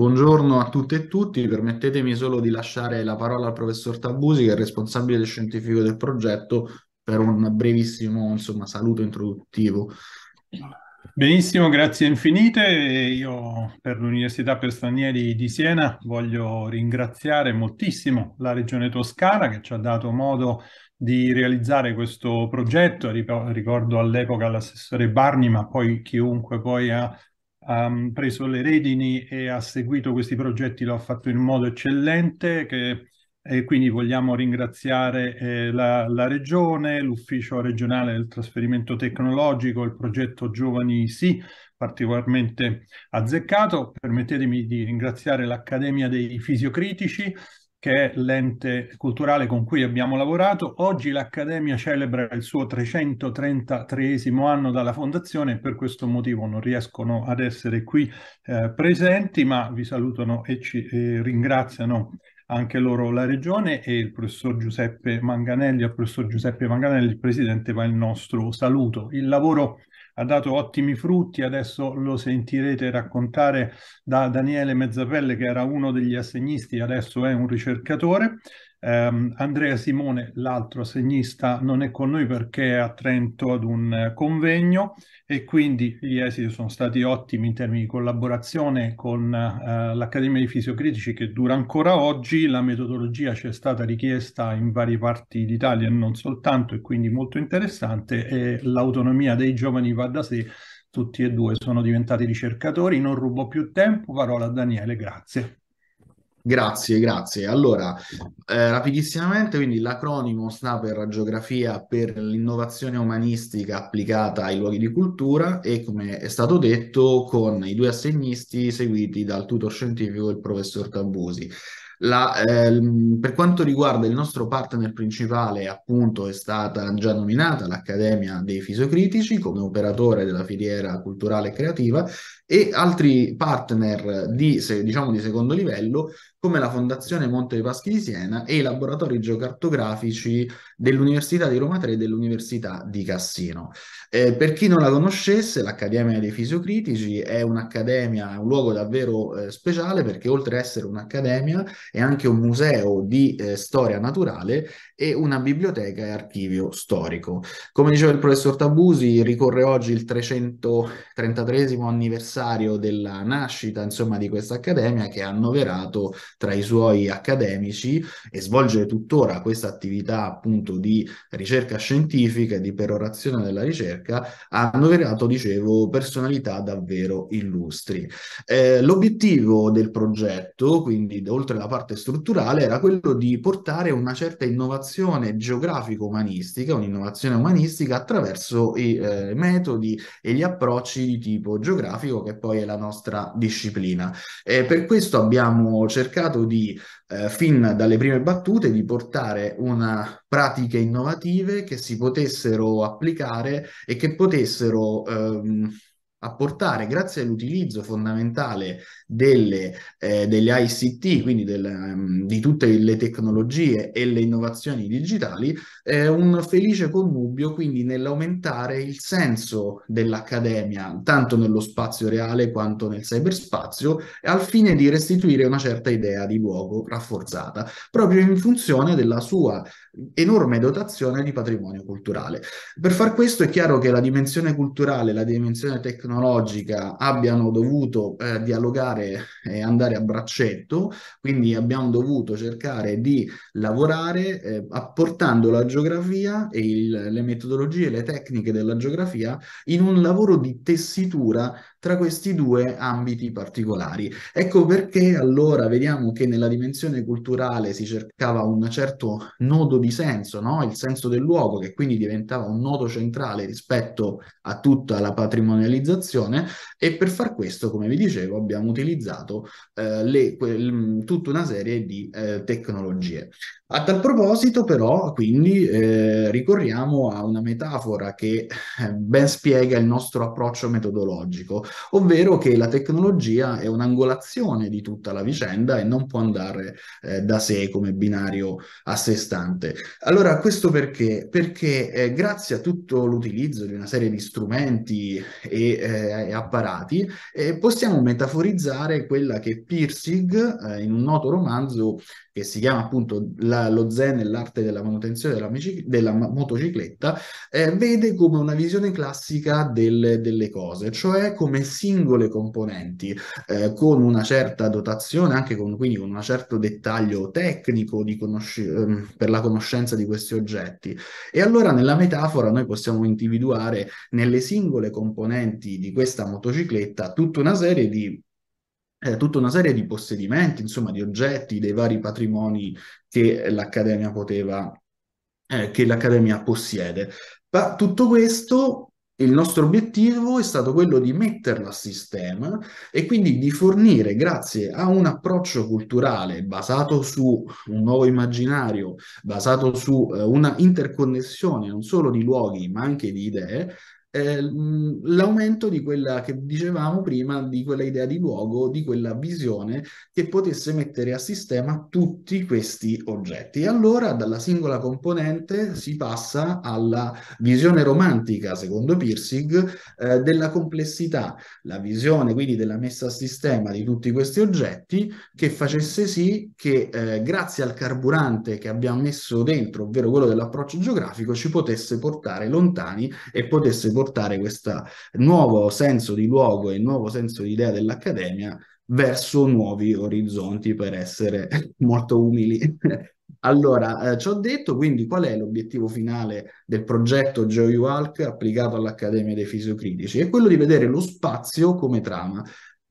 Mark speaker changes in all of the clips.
Speaker 1: Buongiorno a tutte e tutti, permettetemi solo di lasciare la parola al professor Tabusi che è responsabile scientifico del progetto per un brevissimo insomma, saluto introduttivo.
Speaker 2: Benissimo, grazie infinite. Io per l'Università per Stranieri di Siena voglio ringraziare moltissimo la Regione Toscana che ci ha dato modo di realizzare questo progetto. Ricordo all'epoca l'assessore Barni, ma poi chiunque poi ha ha mm, preso le redini e ha seguito questi progetti, lo ha fatto in modo eccellente che, e quindi vogliamo ringraziare eh, la, la, Regione, l'Ufficio regionale del trasferimento tecnologico, il progetto Giovani Sì, particolarmente azzeccato. Permettetemi di ringraziare l'Accademia dei Fisiocritici che è l'ente culturale con cui abbiamo lavorato. Oggi l'Accademia celebra il suo 333 anno dalla fondazione e per questo motivo non riescono ad essere qui eh, presenti, ma vi salutano e ci eh, ringraziano anche loro la regione e il professor Giuseppe Manganelli, al professor Giuseppe Manganelli, il presidente, va il nostro saluto. Il lavoro ha dato ottimi frutti, adesso lo sentirete raccontare da Daniele Mezzapelle che era uno degli assegnisti, adesso è un ricercatore Um, Andrea Simone, l'altro segnista, non è con noi perché è a Trento ad un eh, convegno e quindi gli esiti sono stati ottimi in termini di collaborazione con uh, l'Accademia di Fisiocritici che dura ancora oggi. La metodologia ci è stata richiesta in varie parti d'Italia e non soltanto, e quindi molto interessante. E l'autonomia dei giovani va da sé. Tutti e due sono diventati ricercatori. Non rubo più tempo. Parola a Daniele, grazie.
Speaker 1: Grazie, grazie. Allora, eh, rapidissimamente, quindi l'acronimo sta per la per l'innovazione umanistica applicata ai luoghi di cultura e, come è stato detto, con i due assegnisti seguiti dal tutor scientifico il professor Tabusi. La, eh, per quanto riguarda il nostro partner principale, appunto, è stata già nominata l'Accademia dei Fisiocritici come operatore della filiera culturale e creativa e altri partner di, se, diciamo, di secondo livello come la Fondazione Monte dei Paschi di Siena e i laboratori geocartografici dell'Università di Roma 3 e dell'Università di Cassino. Eh, per chi non la conoscesse, l'Accademia dei Fisiocritici è un'accademia, un luogo davvero eh, speciale perché oltre ad essere un'accademia è anche un museo di eh, storia naturale e una biblioteca e archivio storico. Come diceva il professor Tabusi, ricorre oggi il 333 anniversario della nascita, insomma, di questa accademia che ha annoverato tra i suoi accademici e svolge tuttora questa attività appunto di ricerca scientifica e di perorazione della ricerca, ha annoverato, dicevo, personalità davvero illustri. Eh, l'obiettivo del progetto, quindi oltre alla parte strutturale, era quello di portare una certa innovazione un'innovazione geografico-umanistica, un'innovazione umanistica attraverso i eh, metodi e gli approcci di tipo geografico che poi è la nostra disciplina. E per questo abbiamo cercato di, eh, fin dalle prime battute, di portare una pratiche innovative che si potessero applicare e che potessero... Ehm, a portare, grazie all'utilizzo fondamentale delle, eh, degli ICT, quindi del, um, di tutte le tecnologie e le innovazioni digitali, eh, un felice connubio quindi nell'aumentare il senso dell'accademia, tanto nello spazio reale quanto nel cyberspazio, al fine di restituire una certa idea di luogo rafforzata, proprio in funzione della sua enorme dotazione di patrimonio culturale. Per far questo è chiaro che la dimensione culturale, la dimensione tecnologica, tecnologica abbiano dovuto eh, dialogare e andare a braccetto, quindi abbiamo dovuto cercare di lavorare eh, apportando la geografia e il, le metodologie, le tecniche della geografia in un lavoro di tessitura tra questi due ambiti particolari. Ecco perché allora vediamo che nella dimensione culturale si cercava un certo nodo di senso, no? il senso del luogo, che quindi diventava un nodo centrale rispetto a tutta la patrimonializzazione e per far questo, come vi dicevo, abbiamo utilizzato eh, le, quel, mm, tutta una serie di eh, tecnologie. A tal proposito, però, quindi eh, ricorriamo a una metafora che eh, ben spiega il nostro approccio metodologico, ovvero che la tecnologia è un'angolazione di tutta la vicenda e non può andare eh, da sé come binario a sé stante. Allora, questo perché? Perché eh, grazie a tutto l'utilizzo di una serie di strumenti e, eh, apparati eh, possiamo metaforizzare quella che Pirsig, eh, in un noto romanzo che si chiama appunto la, Lo Zen e l'arte della manutenzione della, della motocicletta, eh, vede come una visione classica del, delle cose, cioè come come singole componenti, eh, con una certa dotazione, anche con, quindi con un certo dettaglio tecnico di conosc- ehm, per la conoscenza di questi oggetti. E allora nella metafora noi possiamo individuare nelle singole componenti di questa motocicletta tutta una serie di eh, tutta una serie di possedimenti, insomma, di oggetti, dei vari patrimoni che l'Accademia poteva, eh, che l'Accademia possiede. Ma tutto questo il nostro obiettivo è stato quello di metterla a sistema e quindi di fornire, grazie a un approccio culturale basato su un nuovo immaginario, basato su eh, una interconnessione non solo di luoghi ma anche di idee, l'aumento di quella che dicevamo prima, di quella idea di luogo, di quella visione che potesse mettere a sistema tutti questi oggetti. E allora dalla singola componente si passa alla visione romantica, secondo Pirsig, eh, della complessità, la visione quindi della messa a sistema di tutti questi oggetti che facesse sì che eh, grazie al carburante che abbiamo messo dentro, ovvero quello dell'approccio geografico, ci potesse portare lontani e potesse portare portare questo nuovo senso di luogo e nuovo senso di idea dell'Accademia verso nuovi orizzonti per essere molto umili. Allora, eh, ci ho detto quindi qual è l'obiettivo finale del progetto Joey Walk applicato all'Accademia dei Fisiocritici? È quello di vedere lo spazio come trama,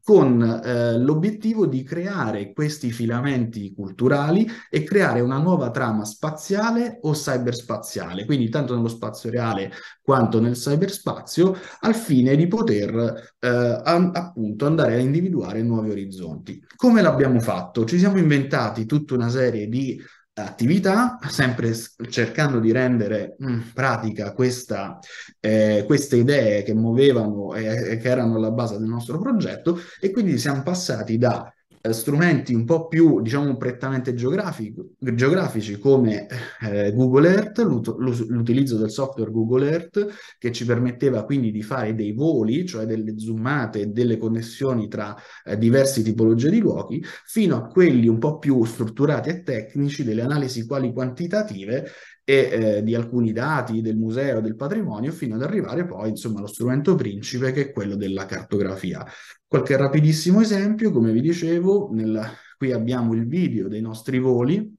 Speaker 1: con eh, l'obiettivo di creare questi filamenti culturali e creare una nuova trama spaziale o cyberspaziale, quindi tanto nello spazio reale quanto nel cyberspazio, al fine di poter eh, an- appunto andare a individuare nuovi orizzonti. Come l'abbiamo fatto? Ci siamo inventati tutta una serie di attività, sempre cercando di rendere mh, mm, pratica questa, eh, queste idee che muovevano e, e che erano alla base del nostro progetto e quindi siamo passati da strumenti un po' più, diciamo, prettamente geografici come eh, Google Earth, l'utilizzo del software Google Earth che ci permetteva quindi di fare dei voli, cioè delle zoomate, e delle connessioni tra eh, diverse tipologie di luoghi, fino a quelli un po' più strutturati e tecnici, delle analisi quali quantitative e eh, di alcuni dati del museo, del patrimonio, fino ad arrivare poi insomma, allo strumento principe che è quello della cartografia. Qualche rapidissimo esempio, come vi dicevo, nel... qui abbiamo il video dei nostri voli,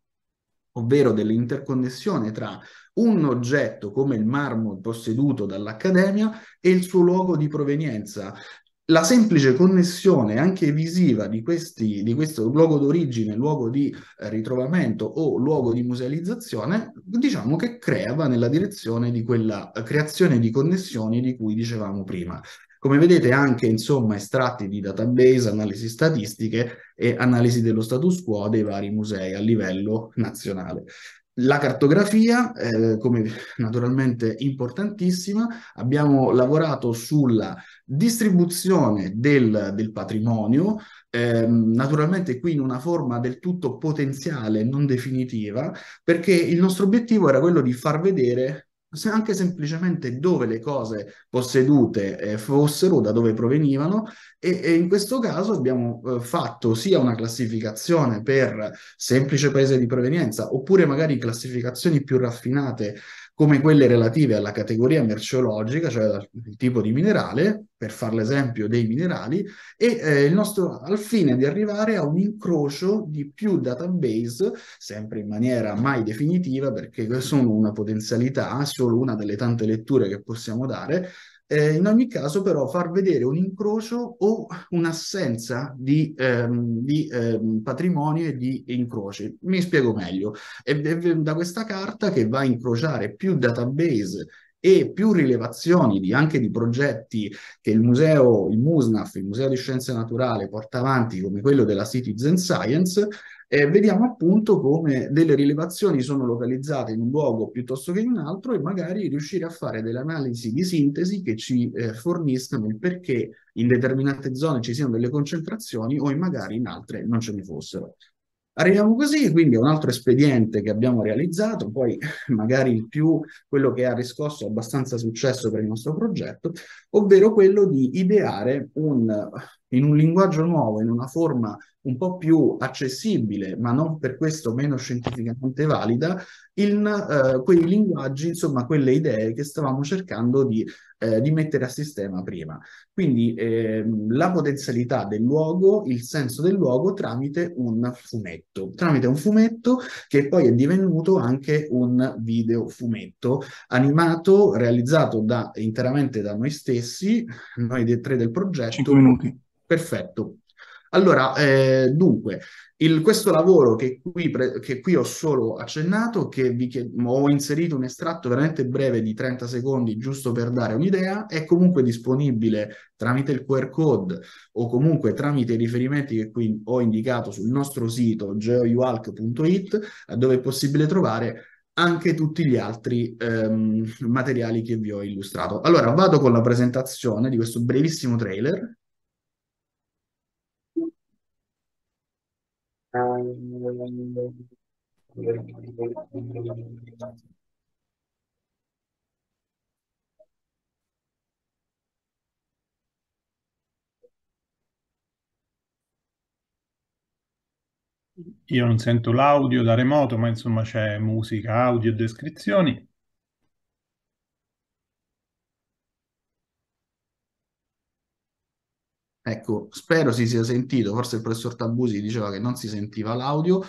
Speaker 1: ovvero dell'interconnessione tra un oggetto come il marmo posseduto dall'Accademia e il suo luogo di provenienza, la semplice connessione anche visiva di, questi, di questo luogo d'origine, luogo di eh, ritrovamento o luogo di musealizzazione, diciamo che crea va nella direzione di quella eh, creazione di connessioni di cui dicevamo prima. Come vedete anche insomma estratti di database, analisi statistiche e analisi dello status quo dei vari musei a livello nazionale. La cartografia, eh, come naturalmente importantissima, abbiamo lavorato sulla distribuzione del, del patrimonio, eh, naturalmente qui in una forma del tutto potenziale, non definitiva, perché il nostro obiettivo era quello di far vedere se anche semplicemente dove le cose possedute eh, fossero, da dove provenivano e, e in questo caso abbiamo eh, fatto sia una classificazione per semplice paese di provenienza oppure magari classificazioni più raffinate come quelle relative alla categoria merceologica, cioè al tipo di minerale, per far l'esempio, dei minerali, e eh, il nostro, al fine di arrivare a un incrocio di più database, sempre in maniera mai definitiva, perché sono una potenzialità, solo una delle tante letture che possiamo dare, eh, in ogni caso però far vedere un incrocio o un'assenza di, ehm, di ehm, patrimoni e di incroci. Mi spiego meglio. È, è da questa carta che va a incrociare più database e più rilevazioni di, anche di progetti che il museo, il MUSNAF, il Museo di Scienze Naturali porta avanti, come quello della Citizen Science, eh, vediamo appunto come delle rilevazioni sono localizzate in un luogo piuttosto che in un altro e magari riuscire a fare delle analisi di sintesi che ci eh, forniscano il perché in determinate zone ci siano delle concentrazioni o magari in altre non ce ne fossero. Arriviamo così, quindi è un altro espediente che abbiamo realizzato, poi magari il più quello che ha riscosso abbastanza successo per il nostro progetto, ovvero quello di ideare un, in un linguaggio nuovo, in una forma un po' più accessibile, ma non per questo meno scientificamente valida, in eh, quei linguaggi, insomma, quelle idee che stavamo cercando di, eh, di mettere a sistema prima. Quindi ehm, la potenzialità del luogo, il senso del luogo tramite un fumetto, tramite un fumetto che poi è divenuto anche un video fumetto animato, realizzato da, interamente da noi stessi, noi dei tre del progetto. 5 minuti. Perfetto. Allora, eh, dunque, il, questo lavoro che qui, pre, che qui, ho solo accennato, che vi chied- ho inserito un estratto veramente breve di 30 secondi, giusto per dare un'idea, è comunque disponibile tramite il QR code o comunque tramite i riferimenti che qui ho indicato sul nostro sito geoyualk.it, dove è possibile trovare anche tutti gli altri ehm, materiali che vi ho illustrato. Allora, vado con la presentazione di questo brevissimo trailer Io
Speaker 2: non sento l'audio da remoto, ma insomma c'è musica, audio e descrizioni.
Speaker 1: Ecco, spero si sia sentito, forse il professor Tabusi diceva che non si sentiva l'audio,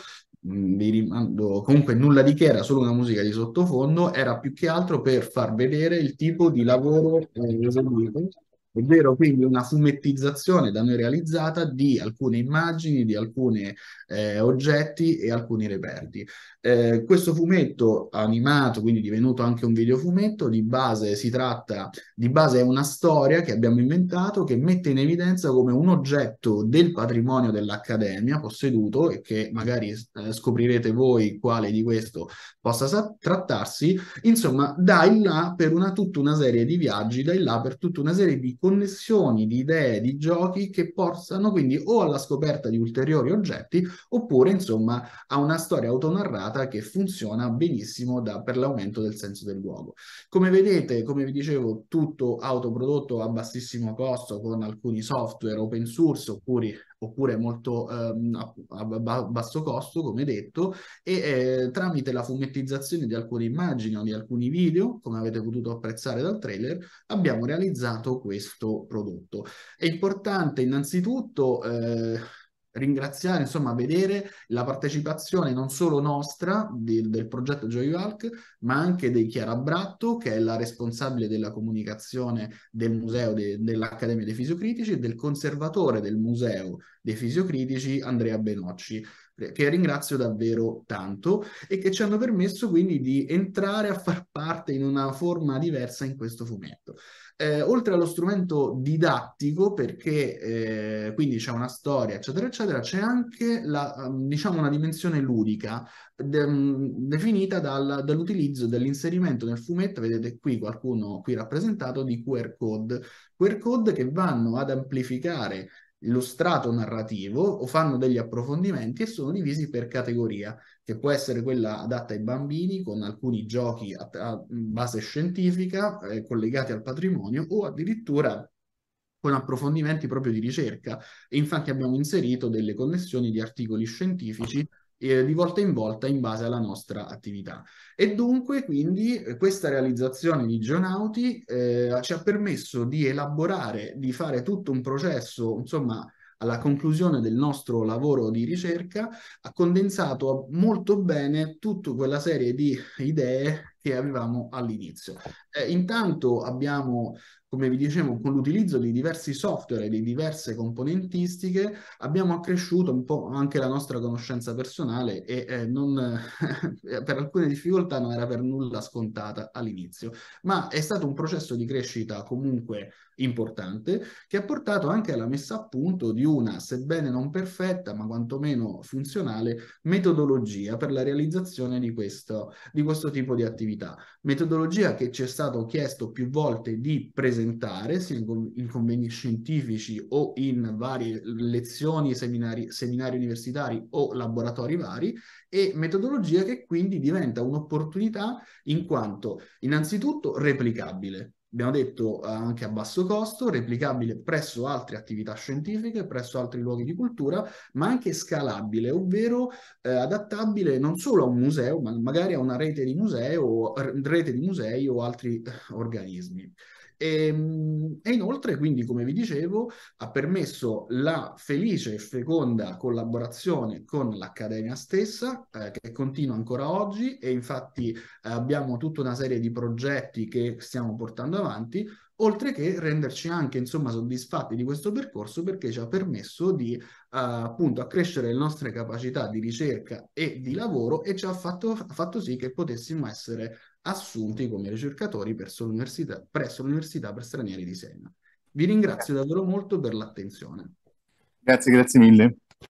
Speaker 1: mm, vi rimando comunque nulla di che, era solo una musica di sottofondo, era più che altro per far vedere il tipo di lavoro eseguito ovvero quindi una fumettizzazione da noi realizzata di alcune immagini, di alcuni eh, oggetti e alcuni reperti. Eh, questo fumetto animato, quindi divenuto anche un videofumetto, di base si tratta, di base è una storia che abbiamo inventato che mette in evidenza come un oggetto del patrimonio dell'Accademia posseduto e che magari eh, scoprirete voi quale di questo possa sa- trattarsi, insomma, da in là per una, tutta una serie di viaggi, da in là per tutta una serie di connessioni di idee, di giochi che portano quindi o alla scoperta di ulteriori oggetti oppure insomma a una storia autonarrata che funziona benissimo da, per l'aumento del senso del luogo. Come vedete, come vi dicevo, tutto autoprodotto a bassissimo costo con alcuni software open source oppure oppure molto ehm, a, a, basso costo, come detto, e eh, tramite la fumettizzazione di alcune immagini o di alcuni video, come avete potuto apprezzare dal trailer, abbiamo realizzato questo prodotto. È importante innanzitutto eh, ringraziare, insomma, vedere la partecipazione non solo nostra di, del progetto Joy Hulk, ma anche di Chiara Bratto, che è la responsabile della comunicazione del Museo de, dell'Accademia dei Fisiocritici e del conservatore del Museo dei Fisiocritici Andrea Benocci eh, che ringrazio davvero tanto e che ci hanno permesso quindi di entrare a far parte in una forma diversa in questo fumetto eh, oltre allo strumento didattico, perché eh, quindi c'è una storia, eccetera, eccetera, c'è anche la, ehm, diciamo, una dimensione ludica de- mm, definita dal, dall'utilizzo dell'inserimento nel fumetto, vedete qui qualcuno qui rappresentato, di QR code, QR code che vanno ad amplificare illustrato narrativo o fanno degli approfondimenti e sono divisi per categoria, che può essere quella adatta ai bambini con alcuni giochi a, a base scientifica eh, collegati al patrimonio o addirittura con approfondimenti proprio di ricerca. E infatti abbiamo inserito delle connessioni di articoli scientifici eh, di volta in volta in base alla nostra attività. E dunque, quindi, eh, questa realizzazione di Geonauti eh, ci ha permesso di elaborare, di fare tutto un processo, insomma, alla conclusione del nostro lavoro di ricerca, ha condensato molto bene tutta quella serie di idee che avevamo all'inizio. Eh, intanto abbiamo come vi dicevo, con l'utilizzo di diversi software e di diverse componentistiche, abbiamo accresciuto un po' anche la nostra conoscenza personale e eh, non, per alcune difficoltà non era per nulla scontata all'inizio, ma è stato un processo di crescita comunque importante che ha portato anche alla messa a punto di una, sebbene non perfetta, ma quantomeno funzionale, metodologia per la realizzazione di questo, di questo tipo di attività. Metodologia che ci è stato chiesto più volte di presentare presentare sia in, convegni scientifici o in varie lezioni, seminari, seminari universitari o laboratori vari e metodologia che quindi diventa un'opportunità in quanto innanzitutto replicabile, abbiamo detto eh, anche a basso costo, replicabile presso altre attività scientifiche, presso altri luoghi di cultura, ma anche scalabile, ovvero eh, adattabile non solo a un museo, ma magari a una rete di museo, rete di musei o altri eh, organismi. E, ehm, e, inoltre, quindi, come vi dicevo, ha permesso la felice e feconda collaborazione con l'Accademia stessa, eh, che continua ancora oggi, e infatti eh, abbiamo tutta una serie di progetti che stiamo portando avanti, oltre che renderci anche insomma soddisfatti di questo percorso perché ci ha permesso di eh, appunto accrescere le nostre capacità di ricerca e di lavoro e ci ha fatto, fatto sì che potessimo essere assunti come ricercatori presso l'università, presso l'università per stranieri di Siena. Vi ringrazio davvero molto per l'attenzione. Grazie, grazie mille.